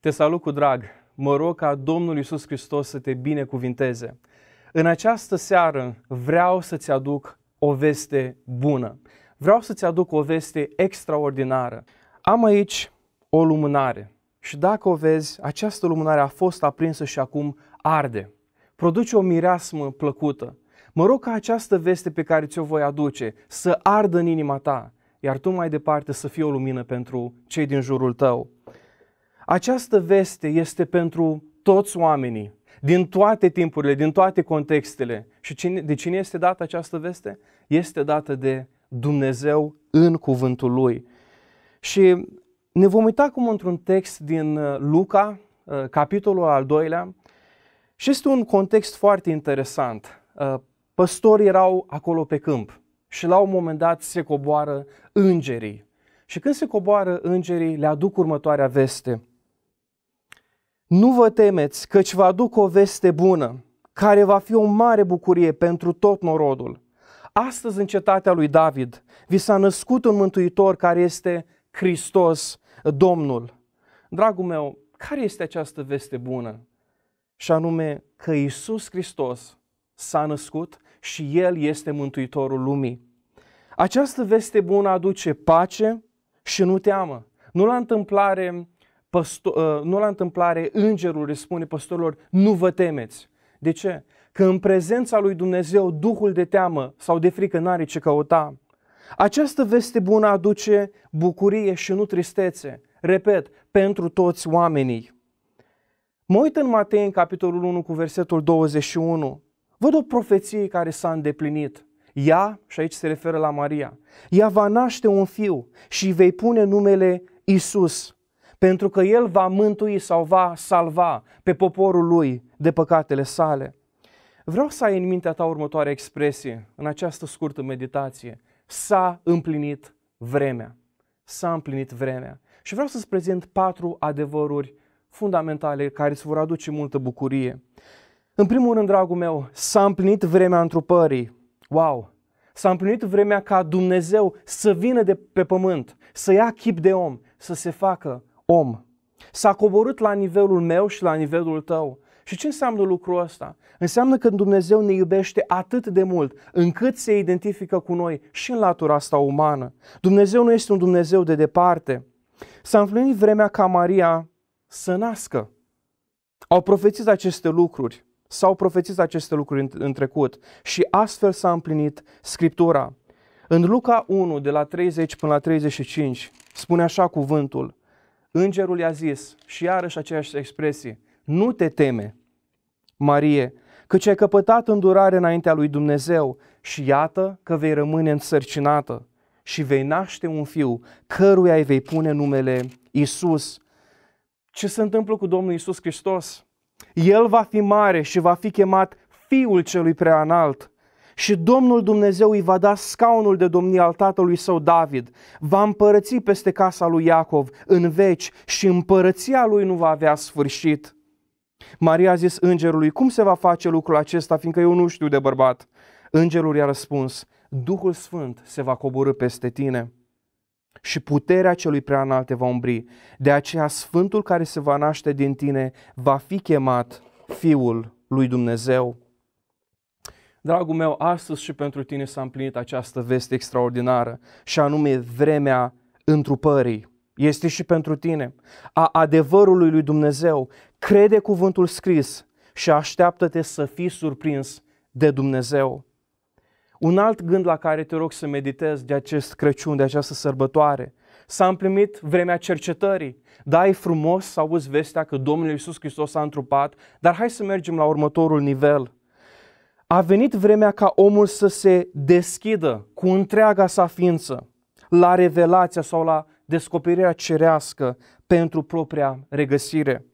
Te salut cu drag! Mă rog ca Domnul Iisus Hristos să te binecuvinteze. În această seară vreau să-ți aduc o veste bună. Vreau să-ți aduc o veste extraordinară. Am aici o lumânare și dacă o vezi, această lumânare a fost aprinsă și acum arde. Produce o mireasmă plăcută. Mă rog ca această veste pe care ți-o voi aduce să ardă în inima ta, iar tu mai departe să fii o lumină pentru cei din jurul tău. Această veste este pentru toți oamenii, din toate timpurile, din toate contextele. Și cine, de cine este dată această veste? Este dată de Dumnezeu în cuvântul Lui. Și ne vom uita acum într-un text din uh, Luca, uh, capitolul al doilea, și este un context foarte interesant. Uh, păstorii erau acolo pe câmp și la un moment dat se coboară îngerii. Și când se coboară îngerii, le aduc următoarea veste. Nu vă temeți, căci vă aduc o veste bună, care va fi o mare bucurie pentru tot norodul. Astăzi, în cetatea lui David, vi s-a născut un mântuitor care este Hristos, Domnul. Dragul meu, care este această veste bună? Și anume că Isus Hristos s-a născut și El este Mântuitorul lumii. Această veste bună aduce pace și nu teamă. Nu la întâmplare păsto- uh, nu la întâmplare, îngerul răspunde spune păstorilor, nu vă temeți. De ce? Că în prezența lui Dumnezeu, duhul de teamă sau de frică n-are ce căuta. Această veste bună aduce bucurie și nu tristețe, repet, pentru toți oamenii. Mă uit în Matei în capitolul 1 cu versetul 21. Văd o profeție care s-a îndeplinit. Ea, și aici se referă la Maria, ea va naște un fiu și vei pune numele Isus pentru că El va mântui sau va salva pe poporul Lui de păcatele sale. Vreau să ai în mintea ta următoarea expresie în această scurtă meditație. S-a împlinit vremea. S-a împlinit vremea. Și vreau să-ți prezint patru adevăruri fundamentale care îți vor aduce multă bucurie. În primul rând, dragul meu, s-a împlinit vremea întrupării. Wow! S-a împlinit vremea ca Dumnezeu să vină de pe pământ, să ia chip de om, să se facă om. S-a coborât la nivelul meu și la nivelul tău. Și ce înseamnă lucrul ăsta? Înseamnă că Dumnezeu ne iubește atât de mult încât se identifică cu noi și în latura asta umană. Dumnezeu nu este un Dumnezeu de departe. S-a înflânit vremea ca Maria să nască. Au profețit aceste lucruri, s-au profețit aceste lucruri în, în trecut și astfel s-a împlinit Scriptura. În Luca 1, de la 30 până la 35, spune așa cuvântul, Îngerul i-a zis, și iarăși aceeași expresie, nu te teme, Marie, căci ai căpătat îndurare înaintea lui Dumnezeu și iată că vei rămâne însărcinată și vei naște un fiu, căruia îi vei pune numele Isus. Ce se întâmplă cu Domnul Isus Hristos? El va fi mare și va fi chemat Fiul Celui Preanalt și Domnul Dumnezeu îi va da scaunul de domnie al tatălui său David. Va împărăți peste casa lui Iacov în veci și împărăția lui nu va avea sfârșit. Maria a zis îngerului, cum se va face lucrul acesta, fiindcă eu nu știu de bărbat? Îngerul i-a răspuns, Duhul Sfânt se va coborâ peste tine și puterea celui înalt te va umbri. De aceea Sfântul care se va naște din tine va fi chemat Fiul lui Dumnezeu. Dragul meu, astăzi și pentru tine s-a împlinit această veste extraordinară și anume vremea întrupării. Este și pentru tine. A adevărului lui Dumnezeu, crede cuvântul scris și așteaptă-te să fii surprins de Dumnezeu. Un alt gând la care te rog să meditezi de acest Crăciun, de această sărbătoare, s-a împlinit vremea cercetării. Da, e frumos să auzi vestea că Domnul Iisus Hristos a întrupat, dar hai să mergem la următorul nivel – a venit vremea ca omul să se deschidă cu întreaga sa ființă la revelația sau la descoperirea cerească pentru propria regăsire.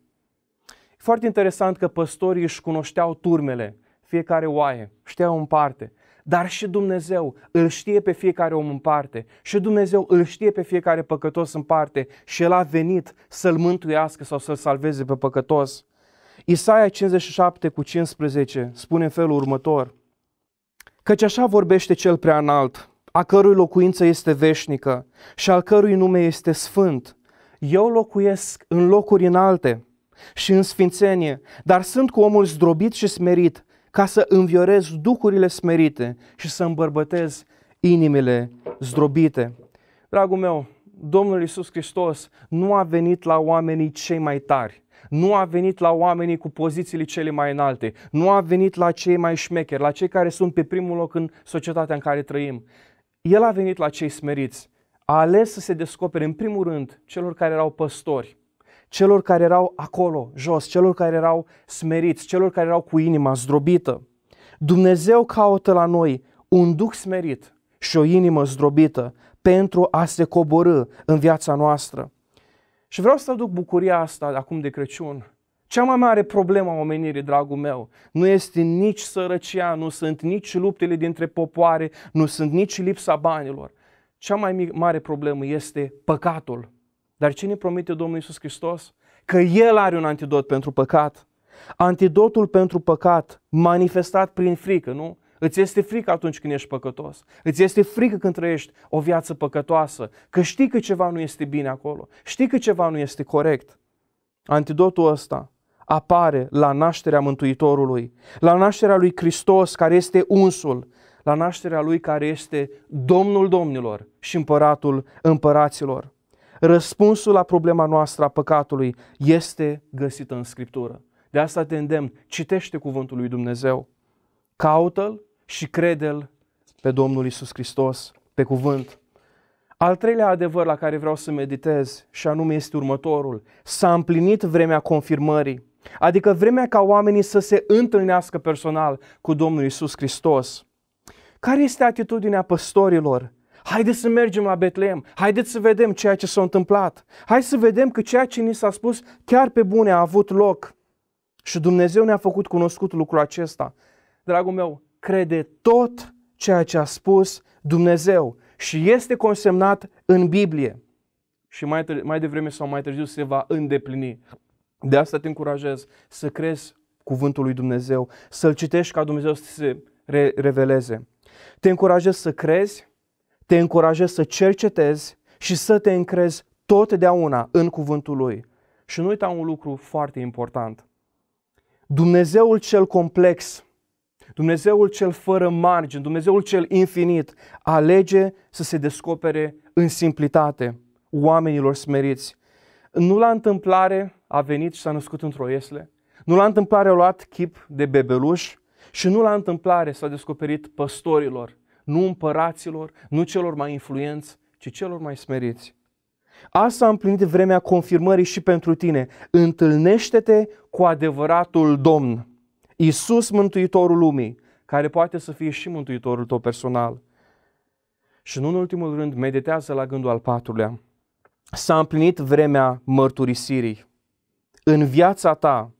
Foarte interesant că păstorii își cunoșteau turmele, fiecare oaie, știau în parte, dar și Dumnezeu îl știe pe fiecare om în parte și Dumnezeu îl știe pe fiecare păcătos în parte și El a venit să-l mântuiască sau să-l salveze pe păcătos. Isaia 57 cu 15 spune în felul următor. Căci așa vorbește cel prea înalt, a cărui locuință este veșnică și al cărui nume este sfânt. Eu locuiesc în locuri înalte și în sfințenie, dar sunt cu omul zdrobit și smerit, ca să înviorez duhurile smerite și să îmbărbătez inimile zdrobite. Dragul meu, Domnul Iisus Hristos nu a venit la oamenii cei mai tari, nu a venit la oamenii cu pozițiile cele mai înalte. Nu a venit la cei mai șmecheri, la cei care sunt pe primul loc în societatea în care trăim. El a venit la cei smeriți. A ales să se descopere în primul rând celor care erau păstori, celor care erau acolo, jos, celor care erau smeriți, celor care erau cu inima zdrobită. Dumnezeu caută la noi un duc smerit și o inimă zdrobită pentru a se coborâ în viața noastră. Și vreau să aduc bucuria asta acum de Crăciun. Cea mai mare problemă a omenirii, dragul meu, nu este nici sărăcia, nu sunt nici luptele dintre popoare, nu sunt nici lipsa banilor. Cea mai mare problemă este păcatul. Dar ce ne promite Domnul Isus Hristos? Că El are un antidot pentru păcat. Antidotul pentru păcat manifestat prin frică, nu? Îți este frică atunci când ești păcătos. Îți este frică când trăiești o viață păcătoasă, că știi că ceva nu este bine acolo, știi că ceva nu este corect. Antidotul ăsta apare la nașterea Mântuitorului, la nașterea lui Hristos care este unsul, la nașterea lui care este Domnul Domnilor și Împăratul Împăraților. Răspunsul la problema noastră a păcatului este găsit în Scriptură. De asta te îndemn, citește cuvântul lui Dumnezeu. Caută-L și crede-L pe Domnul Isus Hristos, pe cuvânt. Al treilea adevăr la care vreau să meditez și anume este următorul. S-a împlinit vremea confirmării, adică vremea ca oamenii să se întâlnească personal cu Domnul Isus Hristos. Care este atitudinea păstorilor? Haideți să mergem la Betlehem, haideți să vedem ceea ce s-a întâmplat, hai să vedem că ceea ce ni s-a spus chiar pe bune a avut loc. Și Dumnezeu ne-a făcut cunoscut lucrul acesta dragul meu, crede tot ceea ce a spus Dumnezeu și este consemnat în Biblie. Și mai, târ- mai devreme sau mai târziu se va îndeplini. De asta te încurajez să crezi cuvântul lui Dumnezeu, să-l citești ca Dumnezeu să se re- reveleze. Te încurajez să crezi, te încurajez să cercetezi și să te încrezi totdeauna în cuvântul lui. Și nu uita un lucru foarte important. Dumnezeul cel complex Dumnezeul cel fără margini, Dumnezeul cel infinit, alege să se descopere în simplitate oamenilor smeriți. Nu la întâmplare a venit și s-a născut într-o iesle, nu la întâmplare a luat chip de bebeluș și nu la întâmplare s-a descoperit păstorilor, nu împăraților, nu celor mai influenți, ci celor mai smeriți. Asta a împlinit vremea confirmării și pentru tine. Întâlnește-te cu adevăratul Domn. Iisus Mântuitorul lumii, care poate să fie și Mântuitorul tău personal. Și nu în ultimul rând, meditează la gândul al patrulea. S-a împlinit vremea mărturisirii. În viața ta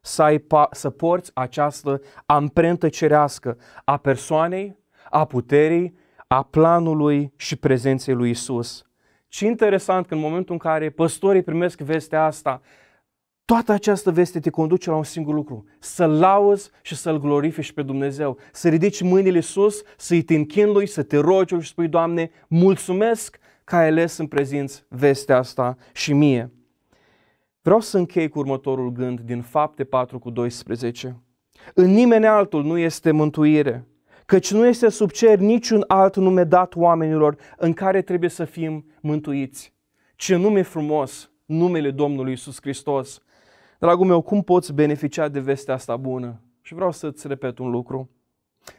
să, ai pa- să porți această amprentă cerească a persoanei, a puterii, a planului și prezenței lui Isus. Ce interesant că în momentul în care păstorii primesc vestea asta, Toată această veste te conduce la un singur lucru, să lauzi și să-L glorifici pe Dumnezeu, să ridici mâinile sus, să-i te închinui, să te rogi și spui, Doamne, mulțumesc că ai ales în prezinți vestea asta și mie. Vreau să închei cu următorul gând din fapte 4 cu 12. În nimeni altul nu este mântuire, căci nu este sub cer niciun alt nume dat oamenilor în care trebuie să fim mântuiți. Ce nume frumos, numele Domnului Isus Hristos! Dragul meu, cum poți beneficia de vestea asta bună? Și vreau să-ți repet un lucru.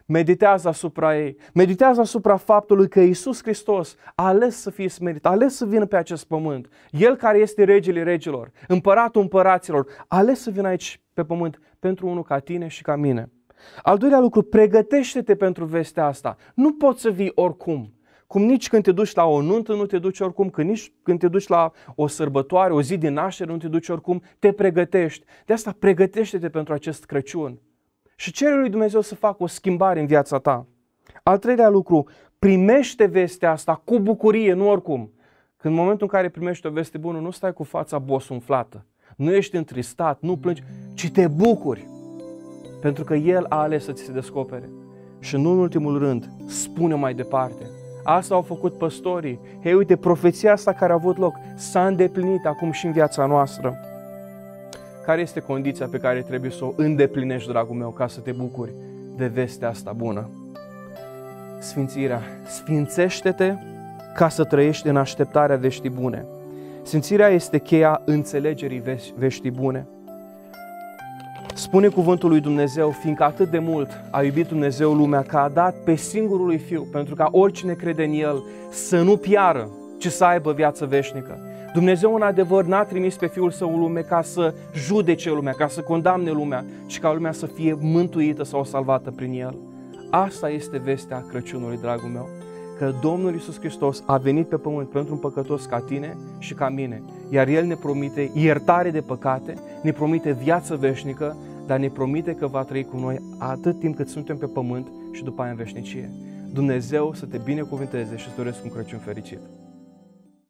Meditează asupra ei, meditează asupra faptului că Isus Hristos a ales să fie smerit, a ales să vină pe acest pământ. El care este regele regilor, împăratul împăraților, a ales să vină aici pe pământ pentru unul ca tine și ca mine. Al doilea lucru, pregătește-te pentru vestea asta. Nu poți să vii oricum. Cum nici când te duci la o nuntă nu te duci oricum, când nici când te duci la o sărbătoare, o zi de naștere nu te duci oricum, te pregătești. De asta pregătește-te pentru acest Crăciun. Și cere lui Dumnezeu să facă o schimbare în viața ta. Al treilea lucru, primește vestea asta cu bucurie, nu oricum. Când în momentul în care primești o veste bună, nu stai cu fața bosunflată. Nu ești întristat, nu plângi, ci te bucuri. Pentru că El a ales să ți se descopere. Și nu în ultimul rând, spune mai departe, Asta au făcut păstorii. Hei, uite, profeția asta care a avut loc s-a îndeplinit acum și în viața noastră. Care este condiția pe care trebuie să o îndeplinești, dragul meu, ca să te bucuri de vestea asta bună? Sfințirea. Sfințește-te ca să trăiești în așteptarea veștii bune. Sfințirea este cheia înțelegerii veștii bune. Spune cuvântul lui Dumnezeu, fiindcă atât de mult a iubit Dumnezeu lumea că a dat pe singurul lui Fiu, pentru ca oricine crede în El să nu piară, ci să aibă viață veșnică. Dumnezeu în adevăr n-a trimis pe Fiul Său în lume ca să judece lumea, ca să condamne lumea, ci ca lumea să fie mântuită sau salvată prin El. Asta este vestea Crăciunului, dragul meu că Domnul Iisus Hristos a venit pe pământ pentru un păcătos ca tine și ca mine, iar El ne promite iertare de păcate, ne promite viață veșnică, dar ne promite că va trăi cu noi atât timp cât suntem pe pământ și după aia în veșnicie. Dumnezeu să te binecuvânteze și îți doresc un Crăciun fericit!